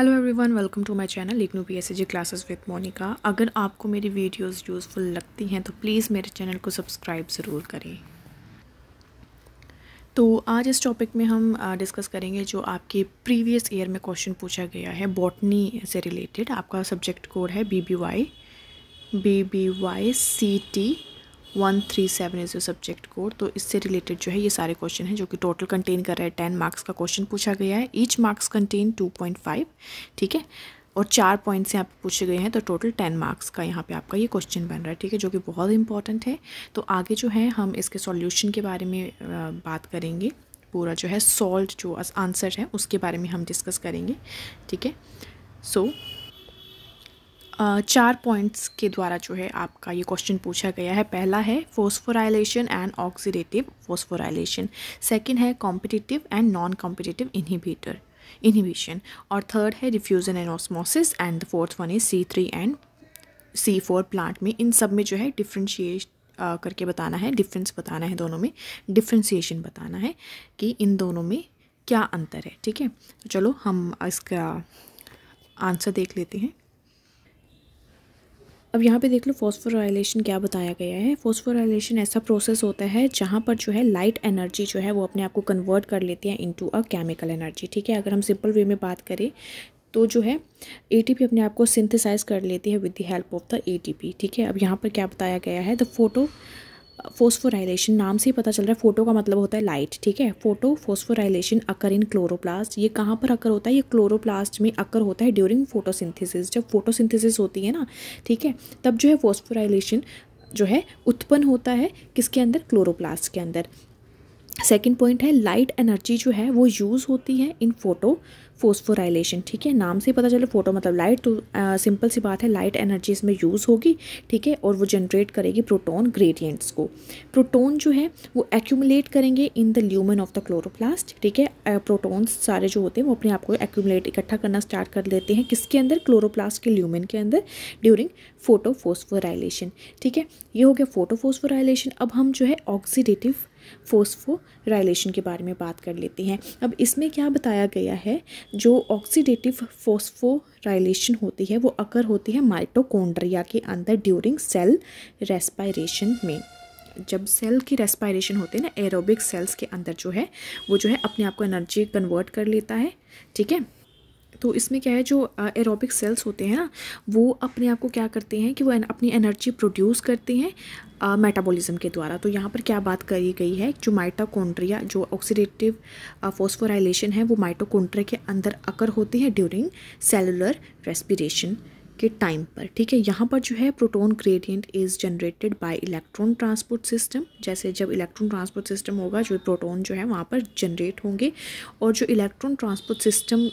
hello everyone welcome to my channel IGNOU G classes with Monika अगर आपको मेरी वीडियोस यूज़फुल लगती हैं तो प्लीज़ मेरे चैनल को सब्सक्राइब ज़रूर करें तो आज इस टॉपिक में हम डिस्कस करेंगे जो आपके प्रीवियस ईयर में क्वेश्चन पूछा गया है बॉटनी से रिलेटेड आपका सब्जेक्ट कोड है B B Y B B Y C T one three seven is your subject code तो इससे रिलेटेड जो है ये सारे क्वेश्चन हैं जो कि टोटल कंटेन कर रहे हैं टेन मार्क्स का क्वेश्चन पूछा गया है each marks contain two point five ठीक है और चार पॉइंट्स यहाँ पे पूछे गए हैं तो टोटल टेन मार्क्स का यहाँ पे आपका ये क्वेश्चन बन रहा है ठीक है जो कि बहुत इंपॉर्टेंट है तो आगे जो है हम इसके सॉल्यूशन के बारे में बात करेंगे पूरा जो है सॉल्ट जो आंसर है उसके बारे में हम डिस्कस करेंगे ठीक है सो so, चार पॉइंट्स के द्वारा जो है आपका ये क्वेश्चन पूछा गया है पहला है phosphorylation and oxidative phosphorylation second है competitive and non competitive inhibitor inhibition और थर्ड है diffusion and osmosis and the fourth one is C three and C four plant में इन सब में जो है डिफ्रेंशिएट करके बताना है डिफरेंस बताना है दोनों में डिफ्रेंसीशन बताना है कि इन दोनों में क्या अंतर है ठीक है तो चलो हम इसका आंसर देख लेते हैं अब यहाँ पे देख लो फॉस्फोराइलेशन क्या बताया गया है फॉस्फोराइलेशन ऐसा प्रोसेस होता है जहाँ पर जो है लाइट एनर्जी जो है वो अपने आप को कन्वर्ट कर लेती है इनटू अ केमिकल एनर्जी ठीक है अगर हम सिंपल वे में बात करें तो जो है एटीपी अपने आप को सिंथेसाइज कर लेती है with the help of the ATP ठीक है अब यहाँ पर क्या बताया गया है द फोटो फोस्फोराइलेशन नाम से ही पता चल रहा है फोटो का मतलब होता है लाइट ठीक है photophosphorylation occur in chloroplast ये कहाँ पर अकर होता है ये क्लोरोप्लास्ट में अकर होता है ड्यूरिंग फोटोसिंथेसिस जब फोटोसिंथेसिस होती है ना ठीक है तब जो है फोस्फोराइलेशन जो है उत्पन्न होता है किसके अंदर क्लोरोप्लास्ट के अंदर सेकेंड पॉइंट है लाइट एनर्जी जो है वो यूज़ होती है इन फोटो फोस्फोराइलेशन ठीक है नाम से ही पता चले फोटो मतलब लाइट तो सिंपल सी बात है लाइट एनर्जी इसमें यूज़ होगी ठीक है और वो जनरेट करेगी प्रोटोन ग्रेडियंट्स को प्रोटोन जो है वो एक्यूमुलेट करेंगे in the lumen of the chloroplast ठीक है प्रोटोन्स सारे जो होते हैं वो अपने आप को एक्यूमुलेट इकट्ठा करना स्टार्ट कर लेते हैं किसके अंदर क्लोरोप्लास्ट के ल्यूमन के अंदर ड्यूरिंग फोटोफोस्फोराइलेशन ठीक है ये हो गया फोटोफोस्फोराइलेशन अब हम जो है ऑक्सीडेटिव फोस्फोराइलेशन के बारे में बात कर लेते हैं अब इसमें क्या बताया गया है जो ऑक्सीडेटिव फोस्फोराइलेशन होती है वो अकर होती है माइटोकोंड्रिया के अंदर ड्यूरिंग सेल रेस्पायरेशन में जब सेल की रेस्पायरेशन होती है ना एरोबिक सेल्स के अंदर जो है वो जो है अपने आप को एनर्जी कन्वर्ट कर लेता है ठीक है तो इसमें क्या है जो एरोबिक सेल्स होते हैं ना वो अपने आप को क्या करते हैं कि वो अपनी एनर्जी प्रोड्यूस करते हैं मेटाबॉलिज्म के द्वारा तो यहाँ पर क्या बात करी गई है जो माइटोकॉन्ड्रिया जो ऑक्सीडेटिव फोस्फोराइलेशन है वो माइटोकॉन्ड्रिया के अंदर अकर होती है ड्यूरिंग सेलुलर रेस्पिरेशन के टाइम पर ठीक है यहाँ पर जो है proton gradient is generated by electron transport system जैसे जब इलेक्ट्रॉन ट्रांसपोर्ट सिस्टम होगा जो प्रोटोन जो है वहाँ पर जनरेट होंगे और जो इलेक्ट्रॉन ट्रांसपोर्ट सिस्टम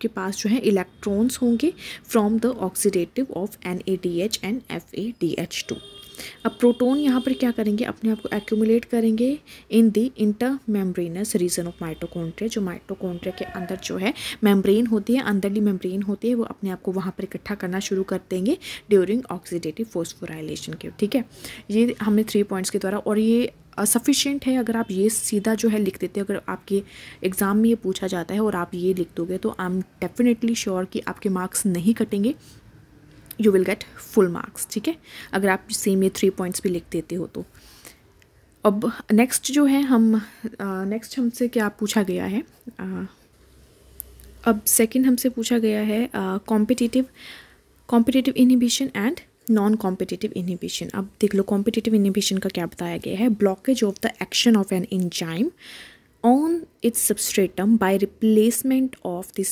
के पास जो है इलेक्ट्रॉन्स होंगे from the oxidative of N A D H and F A D H two अब प्रोटोन यहाँ पर क्या करेंगे अपने आप को एक्यूमुलेट करेंगे in the inter membranes region of mitochondria जो माइटोकॉन्ट्रिया के अंदर जो है मेम्ब्रेन होती है अंदरली मेम्ब्रेन होती है वो अपने आप को वहाँ पर इकट्ठा करना शुरू कर देंगे ड्यूरिंग ऑक्सीडेटिव फोस्फोराइलेशन के ठीक है ये हमने थ्री पॉइंट्स के द्वारा और ये सफिशियंट है अगर आप ये सीधा जो है लिख देते हैं अगर आपके एग्ज़ाम में ये पूछा जाता है और आप ये लिख दोगे तो आई एम डेफिनेटली श्योर कि आपके मार्क्स नहीं कटेंगे you will get full marks ठीक है अगर आप सेम ये थ्री पॉइंट्स भी लिख देते हो तो अब नेक्स्ट जो है हम नेक्स्ट हमसे क्या पूछा गया है uh, अब सेकंड हमसे पूछा गया है competitive competitive inhibition and non competitive inhibition अब देख लो कॉम्पिटिटिव इनहिबिशन का क्या बताया गया है blockage of the action of an enzyme on its substratum by replacement of the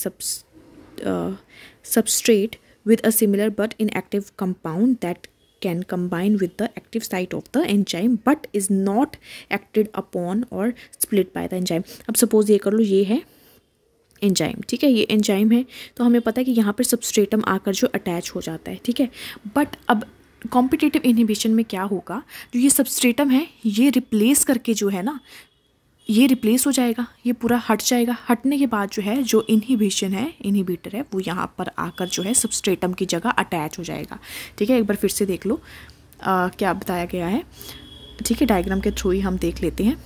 substrate with a similar but inactive compound that can combine with the active site of the enzyme but is not acted upon or split by the enzyme अब suppose ये कर लो ये है enzyme ठीक है ये enzyme है तो हमें पता है कि यहाँ पर सबस्ट्रेटम आकर जो अटैच हो जाता है ठीक है बट अब कॉम्पिटेटिव इनहिबिशन में क्या होगा जो ये सबस्ट्रेटम है ये रिप्लेस करके जो है ना ये रिप्लेस हो जाएगा ये पूरा हट जाएगा हटने के बाद जो है जो इनहिबिशन है इनहिबिटर है वो यहाँ पर आकर जो है सबस्ट्रेटम की जगह अटैच हो जाएगा ठीक है एक बार फिर से देख लो आ, क्या बताया गया है ठीक है डायग्राम के थ्रू ही हम देख लेते हैं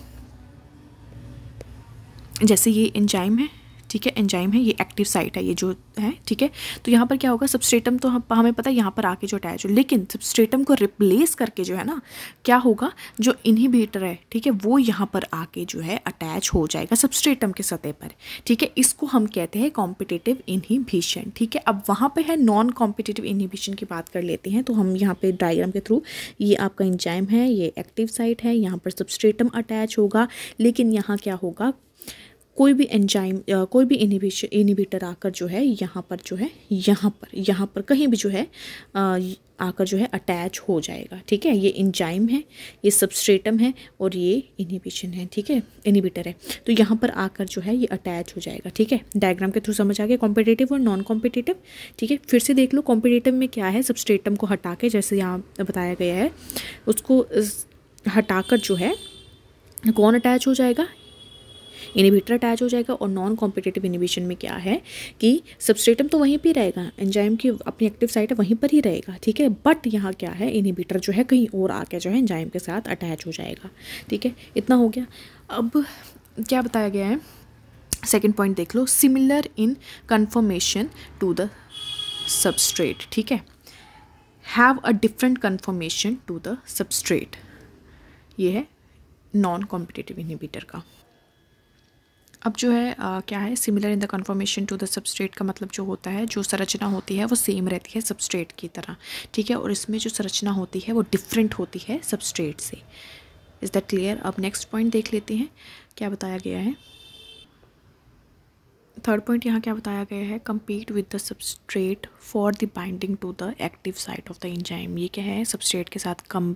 जैसे ये इंजाइम है ठीक है एंजाइम है ये एक्टिव साइट है ये जो है ठीक है तो यहाँ पर क्या होगा सबस्ट्रेटम तो हम हमें पता है यहाँ पर आके जो अटैच हो लेकिन सबस्ट्रेटम को रिप्लेस करके जो है ना क्या होगा जो इनहिबिटर है ठीक है वो यहाँ पर आके जो है अटैच हो जाएगा सबस्ट्रेटम के सतह पर ठीक है इसको हम कहते हैं कॉम्पिटेटिव इनहिबिशन ठीक है अब वहाँ पर है नॉन कॉम्पिटेटिव इनहिबिशन की बात कर लेते हैं तो हम यहाँ पर डायग्राम के थ्रू ये आपका इंजाइम है ये एक्टिव साइट है यहाँ पर सबस्ट्रेटम अटैच होगा लेकिन यहाँ क्या होगा कोई भी एंजाइम कोई भी इनिबिशन इनिबिटर आकर जो है यहाँ पर जो है यहाँ पर यहाँ पर कहीं भी जो है आकर जो है अटैच हो जाएगा ठीक है ये इंजाइम है ये सबस्ट्रेटम है और ये इनिबिशन है ठीक है इनिबिटर है तो यहाँ पर आकर जो है ये अटैच हो जाएगा ठीक है डायग्राम के थ्रू समझ आ गया कॉम्पिटेटिव और नॉन कॉम्पिटेटिव ठीक है फिर से देख लो कॉम्पिटेटिव में क्या है सबस्ट्रेटम को हटा के जैसे यहाँ बताया गया है उसको हटाकर जो है कौन अटैच हो जाएगा इनिबिटर अटैच हो जाएगा और नॉन कॉम्पिटेटिव इनिबिशन में क्या है कि सबस्ट्रेटम तो वहीं पर रहेगा एंजाइम की अपनी एक्टिव साइट है वहीं पर ही रहेगा ठीक है बट यहाँ क्या है इनिबिटर जो है कहीं और आके जो है एंजाइम के साथ अटैच हो जाएगा ठीक है इतना हो गया अब क्या बताया गया है सेकेंड पॉइंट देख लो similar in conformation to the substrate ठीक है have a different conformation to the substrate ये है नॉन कॉम्पिटेटिव इनहिबिटर का अब जो है आ, क्या है similar in the conformation to the substrate का मतलब जो होता है जो संरचना होती है वो सेम रहती है सबस्ट्रेट की तरह ठीक है और इसमें जो संरचना होती है वो डिफरेंट होती है सबस्ट्रेट से इज़ दैट क्लियर अब नेक्स्ट पॉइंट देख लेते हैं क्या बताया गया है थर्ड पॉइंट यहाँ क्या बताया गया है compete with the substrate for the binding to the active site of the enzyme ये क्या है सबस्ट्रेट के साथ कम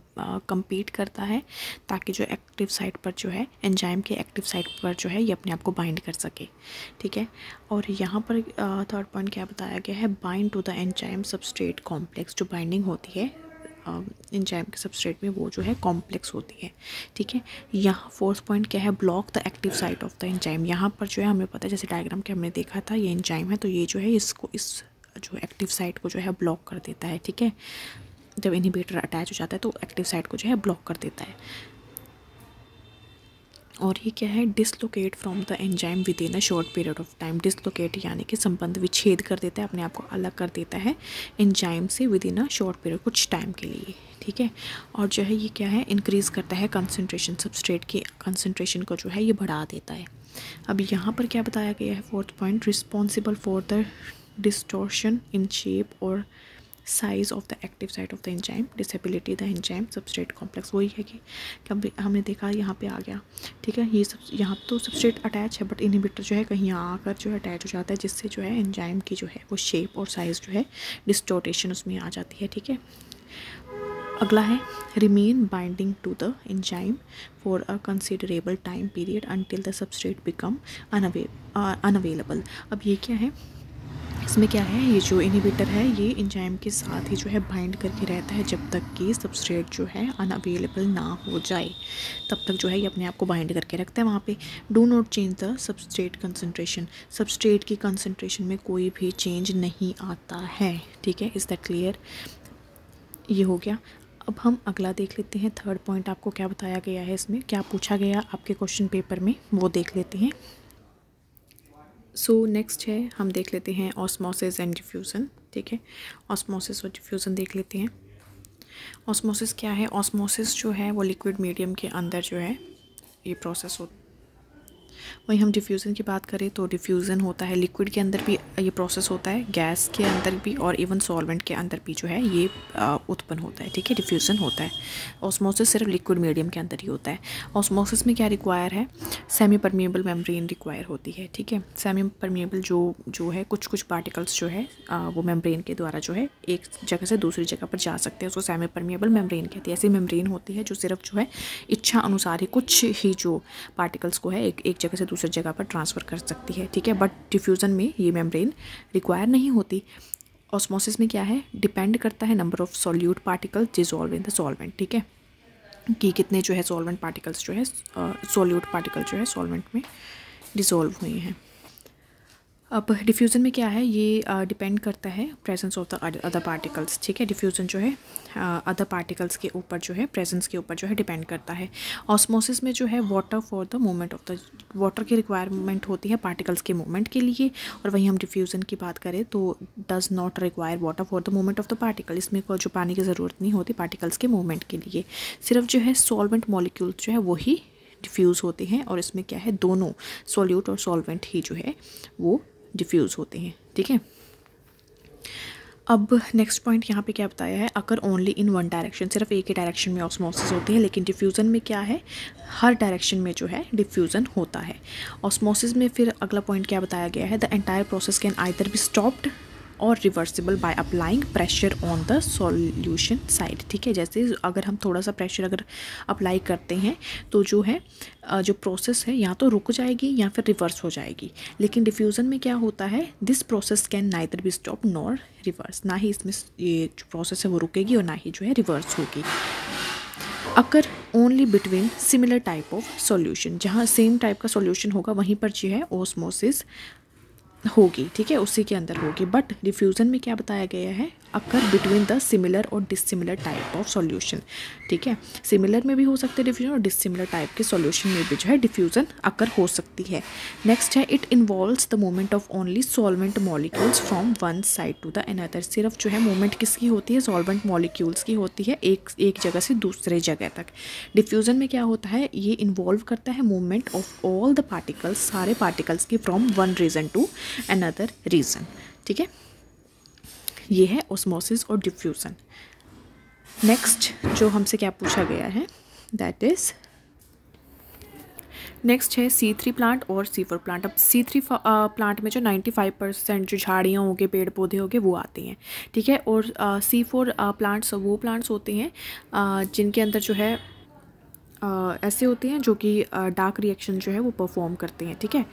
कम्पीट करता है ताकि जो एक्टिव साइट पर जो है एंजाइम के एक्टिव साइट पर जो है ये अपने आप को बाइंड कर सके ठीक है और यहाँ पर थर्ड पॉइंट क्या बताया गया है bind to the enzyme substrate complex जो बाइंडिंग होती है इंजाइम के सबस्ट्रेट में वो जो है कॉम्प्लेक्स होती है ठीक है यहाँ फोर्थ पॉइंट क्या है block the active site of the enzyme यहाँ पर जो है हमें पता है जैसे डायग्राम के हमने देखा था ये इंजाइम है तो ये जो है इसको इस जो एक्टिव साइट को जो है ब्लॉक कर देता है ठीक है जब इन्हीबेटर अटैच हो जाता है तो एक्टिव साइट को जो है ब्लॉक कर देता है और ये क्या है dislocate from the enzyme within a short period of time dislocate यानी कि संबंध विच्छेद कर देता है अपने आप को अलग कर देता है एंजाइम से within a short period कुछ टाइम के लिए ठीक है और जो है ये क्या है इंक्रीज़ करता है कंसनट्रेशन सबस्ट्रेट की कंसनट्रेशन को जो है ये बढ़ा देता है अब यहाँ पर क्या बताया गया है fourth point responsible for the distortion in shape और size of the active site of the enzyme disability the enzyme substrate complex वही है कि कभी हमने देखा यहाँ पे आ गया ठीक है ये सब यहाँ तो सबस्ट्रेट अटैच है बट इनहिबिटर जो है कहीं आकर जो है अटैच हो जाता है जिससे जो है एंजाइम की जो है वो शेप और साइज़ जो है डिस्टोटेशन उसमें आ जाती है ठीक है अगला है remain binding to the enzyme for a considerable time period until the substrate become unavailable अब ये क्या है इसमें क्या है ये जो इनिबिटर है ये इंजाइम के साथ ही जो है बाइंड करके रहता है जब तक कि सबस्ट्रेट जो है अनअवेलेबल ना हो जाए तब तक जो है ये अपने आप को बाइंड करके रखता है वहाँ पे do not change the substrate concentration substrate की कंसनट्रेशन में कोई भी चेंज नहीं आता है ठीक है इज़ दैट क्लियर ये हो गया अब हम अगला देख लेते हैं थर्ड पॉइंट आपको क्या बताया गया है इसमें क्या पूछा गया आपके क्वेश्चन पेपर में वो देख लेते हैं सो so, नेक्स्ट है हम देख लेते हैं ऑस्मोसिस एंड डिफ्यूज़न ठीक है ऑस्मोसिस और डिफ्यूज़न देख लेते हैं ऑस्मोसिस क्या है ऑस्मोसिस जो है वो लिक्विड मीडियम के अंदर जो है ये प्रोसेस होता वहीं हम डिफ्यूज़न की बात करें तो डिफ्यूज़न होता है लिक्विड के अंदर भी ये प्रोसेस होता है गैस के अंदर भी और इवन सॉल्वेंट के अंदर भी जो है ये उत्पन्न होता है ठीक है डिफ्यूज़न होता है ऑस्मोसिस सिर्फ लिक्विड मीडियम के अंदर ही होता है ऑस्मोसिस में क्या रिक्वायर है सेमी परमिएबल मेम्ब्रेन रिक्वायर होती है ठीक है सेमी परमिएबल जो जो है कुछ कुछ पार्टिकल्स जो है वो मेम्ब्रेन के द्वारा जो है एक जगह से दूसरी जगह पर जा सकते हैं उसको सेमी परमिएबल मेम्ब्रेन कहती है ऐसी मेम्ब्रेन होती है जो सिर्फ जो है इच्छा अनुसार ही कुछ ही जो पार्टिकल्स को है एक एक जगह जगह से दूसरी जगह पर ट्रांसफ़र कर सकती है ठीक है बट डिफ्यूज़न में ये मेम्ब्रेन रिक्वायर नहीं होती ऑस्मोसिस में क्या है डिपेंड करता है number of solute particle dissolve in the solvent ठीक है कि कितने जो है सॉल्वेंट पार्टिकल्स जो है सॉल्यूट पार्टिकल जो है सॉल्वेंट में डिजॉल्व हुए हैं अब डिफ्यूज़न में क्या है ये डिपेंड करता है presence of the other particles ठीक है डिफ्यूज़न जो है अदर पार्टिकल्स के ऊपर जो है प्रेजेंस के ऊपर जो है डिपेंड करता है ऑस्मोसिस में जो है water for the movement of the water की रिक्वायरमेंट होती है पार्टिकल्स के मूवमेंट के लिए और वहीं हम डिफ्यूज़न की बात करें तो does not require water for the movement of the particle इसमें जो पानी की ज़रूरत नहीं होती पार्टिकल्स के मूवमेंट के लिए सिर्फ जो है सॉल्वेंट मॉलिक्यूल्स जो है वही डिफ्यूज़ होते हैं और इसमें क्या है दोनों सॉल्यूट और सॉल्वेंट ही जो है वो डिफ्यूज़ होते हैं ठीक है अब नेक्स्ट पॉइंट यहाँ पे क्या बताया है occur only in one direction सिर्फ एक ही डायरेक्शन में ऑस्मोसिस होती है लेकिन डिफ्यूज़न में क्या है हर डायरेक्शन में जो है डिफ्यूज़न होता है ऑस्मोसिस में फिर अगला पॉइंट क्या बताया गया है the entire process can either be stopped or reversible by applying pressure on the solution side ठीक है जैसे अगर हम थोड़ा सा प्रेशर अगर अप्लाई करते हैं तो जो है जो प्रोसेस है या तो रुक जाएगी या फिर रिवर्स हो जाएगी लेकिन डिफ्यूज़न में क्या होता है this process can neither be stop nor reverse ना ही इसमें ये जो प्रोसेस है वो रुकेगी और ना ही जो है रिवर्स होगी occur only between similar type of solution जहाँ सेम टाइप का सोल्यूशन होगा वहीं पर जो है ओसमोसिस होगी ठीक है उसी के अंदर होगी बट डिफ्यूज़न में क्या बताया गया है अकर बिटवीन द सिमिलर और डिसिमिलर टाइप ऑफ सॉल्यूशन ठीक है सिमिलर में भी हो सकते हैं डिफ्यूजन और डिसिमिलर टाइप के सॉल्यूशन में भी जो है डिफ्यूज़न अकर हो सकती है नेक्स्ट है it involves the movement of only solvent molecules from one side to the another सिर्फ जो है मूवमेंट किसकी होती है सॉल्वेंट मॉलिक्यूल्स की होती है एक एक जगह से दूसरे जगह तक डिफ्यूज़न में क्या होता है ये इन्वॉल्व करता है movement of all the particles सारे पार्टिकल्स की from one region to another region ठीक है ये है ओस्मोसिस और डिफ्यूज़न नेक्स्ट जो हमसे क्या पूछा गया है दैट इज़ नेक्स्ट है सी थ्री प्लांट और सी फोर प्लांट अब सी थ्री प्लांट में जो नाइन्टी फाइव परसेंट जो झाड़ियाँ होंगे पेड़ पौधे होंगे वो आते हैं ठीक है और सी फोर प्लांट्स वो प्लांट्स होते हैं uh, जिनके अंदर जो है uh, ऐसे होते हैं जो कि डार्क uh, रिएक्शन जो है वो परफॉर्म करते हैं ठीक है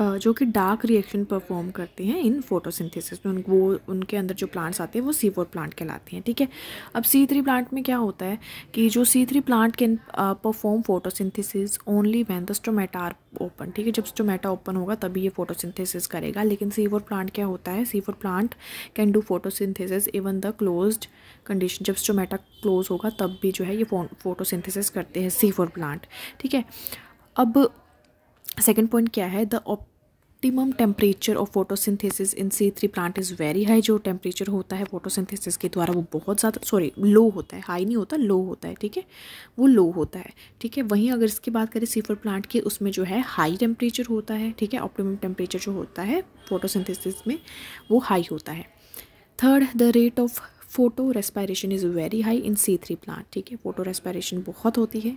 जो कि डार्क रिएक्शन परफॉर्म करते हैं इन फोटोसिंथेसिस में उनको वो उनके अंदर जो प्लांट्स आते हैं वो सी फोर प्लांट कहलाते हैं ठीक है अब सी थ्री प्लांट में क्या होता है कि जो C three plant can perform photosynthesis only when the stomata are open ठीक है जब स्टोमेटा ओपन होगा तभी ये फोटोसिंथेसिस करेगा लेकिन सी फोर प्लांट क्या होता है C four plant can do photosynthesis even the close condition जब स्टोमेटा क्लोज होगा तब भी जो है ये फोटोसिंथेसिस करते हैं सी फोर प्लांट ठीक है अब सेकेंड पॉइंट क्या है the optimum temperature of photosynthesis in C three plant is very high जो टेम्परेचर होता है फोटोसिंथेसिस के द्वारा वो बहुत ज़्यादा सॉरी लो होता है हाई नहीं होता लो होता है ठीक है वो लो होता है ठीक है वहीं अगर इसकी बात करें सीफर प्लांट की उसमें जो है हाई टेम्परेचर होता है ठीक है ऑप्टिमम टेम्परेचर जो होता है फोटो में वो हाई होता है third the rate of photorespiration is very high in C three plant ठीक है फोटो रेस्पायरेशन बहुत होती है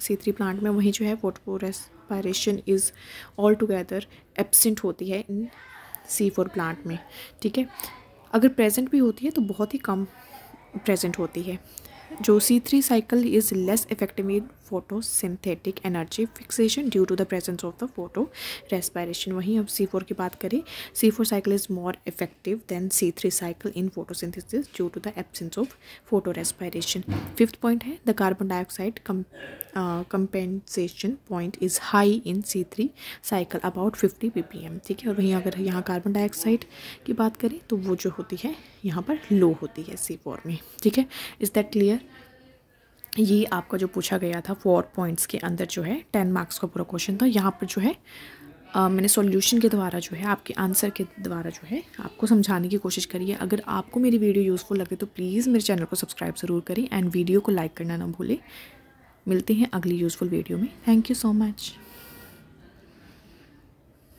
सी थ्री प्लांट में वहीं जो है photorespiration is altogether absent होती है इन सी फोर प्लांट में ठीक है अगर प्रेजेंट भी होती है तो बहुत ही कम प्रेजेंट होती है जो C three cycle is less effective photosynthetic energy fixation due to the presence of the photorespiration वहीं अब सी फोर की बात करें C four cycle is more effective than C three cycle in photosynthesis due to the absence of photorespiration fifth point है the carbon dioxide compensation point is high in C three cycle about fifty P P M ठीक है और वहीं अगर यहाँ carbon dioxide की बात करें तो वो जो होती है यहाँ पर लो होती है सी फोर में ठीक है इज़ दैट क्लियर ये आपका जो पूछा गया था फोर पॉइंट्स के अंदर जो है टेन मार्क्स का पूरा क्वेश्चन था यहाँ पर जो है आ, मैंने सॉल्यूशन के द्वारा जो है आपके आंसर के द्वारा जो है आपको समझाने की कोशिश करी है अगर आपको मेरी वीडियो यूज़फुल लगे तो प्लीज़ मेरे चैनल को सब्सक्राइब ज़रूर करें एंड वीडियो को लाइक करना ना भूलें मिलते हैं अगली यूज़फुल वीडियो में थैंक यू सो मच